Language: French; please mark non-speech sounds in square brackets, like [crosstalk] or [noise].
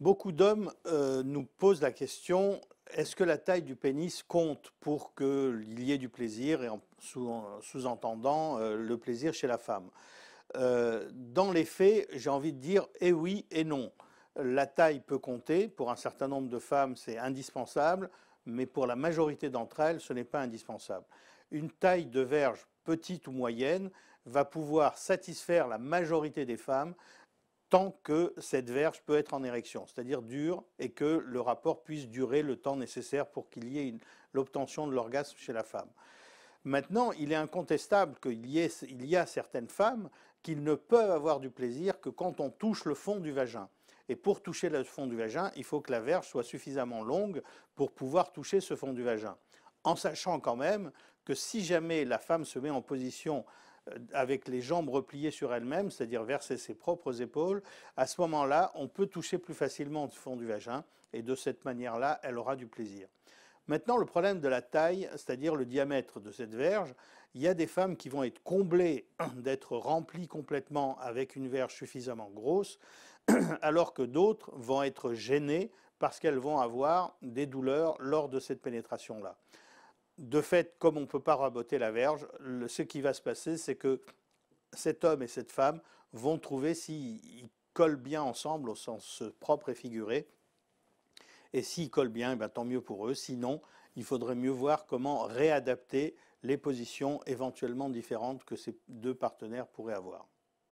Beaucoup d'hommes euh, nous posent la question est-ce que la taille du pénis compte pour qu'il y ait du plaisir et en sous-entendant euh, le plaisir chez la femme euh, Dans les faits, j'ai envie de dire et eh oui et non. La taille peut compter. Pour un certain nombre de femmes, c'est indispensable, mais pour la majorité d'entre elles, ce n'est pas indispensable. Une taille de verge petite ou moyenne, va pouvoir satisfaire la majorité des femmes tant que cette verge peut être en érection, c'est-à-dire dure, et que le rapport puisse durer le temps nécessaire pour qu'il y ait l'obtention de l'orgasme chez la femme. Maintenant, il est incontestable qu'il y, y a certaines femmes qui ne peuvent avoir du plaisir que quand on touche le fond du vagin. Et pour toucher le fond du vagin, il faut que la verge soit suffisamment longue pour pouvoir toucher ce fond du vagin en sachant quand même que si jamais la femme se met en position euh, avec les jambes repliées sur elle-même, c'est-à-dire verser ses propres épaules, à ce moment-là, on peut toucher plus facilement le fond du vagin, et de cette manière-là, elle aura du plaisir. Maintenant, le problème de la taille, c'est-à-dire le diamètre de cette verge, il y a des femmes qui vont être comblées [coughs] d'être remplies complètement avec une verge suffisamment grosse, [coughs] alors que d'autres vont être gênées parce qu'elles vont avoir des douleurs lors de cette pénétration-là de fait, comme on ne peut pas raboter la verge, ce qui va se passer, c'est que cet homme et cette femme vont trouver s'ils collent bien ensemble au sens propre et figuré. Et s'ils collent bien, eh ben, tant mieux pour eux. Sinon, il faudrait mieux voir comment réadapter les positions éventuellement différentes que ces deux partenaires pourraient avoir.